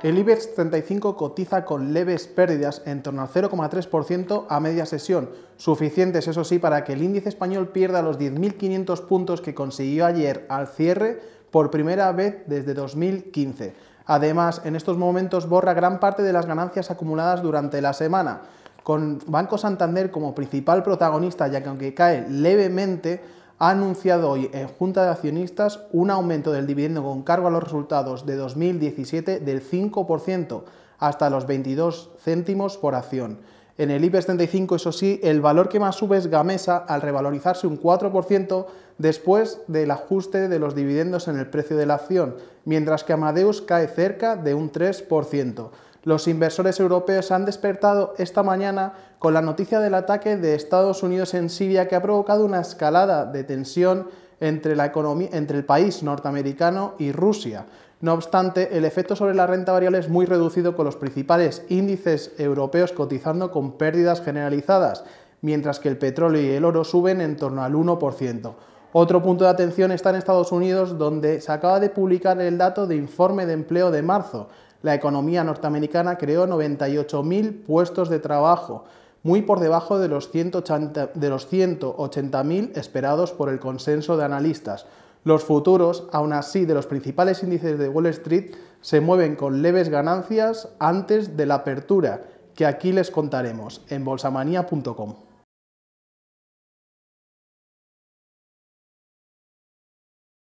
El IBEX 35 cotiza con leves pérdidas en torno al 0,3% a media sesión, suficientes eso sí para que el índice español pierda los 10.500 puntos que consiguió ayer al cierre por primera vez desde 2015. Además, en estos momentos borra gran parte de las ganancias acumuladas durante la semana, con Banco Santander como principal protagonista, ya que aunque cae levemente, ha anunciado hoy en Junta de Accionistas un aumento del dividendo con cargo a los resultados de 2017 del 5% hasta los 22 céntimos por acción. En el IBEX 35, eso sí, el valor que más sube es Gamesa al revalorizarse un 4% después del ajuste de los dividendos en el precio de la acción, mientras que Amadeus cae cerca de un 3%. Los inversores europeos han despertado esta mañana con la noticia del ataque de Estados Unidos en Siria que ha provocado una escalada de tensión entre, la economía, entre el país norteamericano y Rusia. No obstante, el efecto sobre la renta variable es muy reducido con los principales índices europeos cotizando con pérdidas generalizadas, mientras que el petróleo y el oro suben en torno al 1%. Otro punto de atención está en Estados Unidos, donde se acaba de publicar el dato de informe de empleo de marzo. La economía norteamericana creó 98.000 puestos de trabajo, muy por debajo de los 180.000 esperados por el consenso de analistas. Los futuros, aún así, de los principales índices de Wall Street se mueven con leves ganancias antes de la apertura, que aquí les contaremos en bolsamanía.com.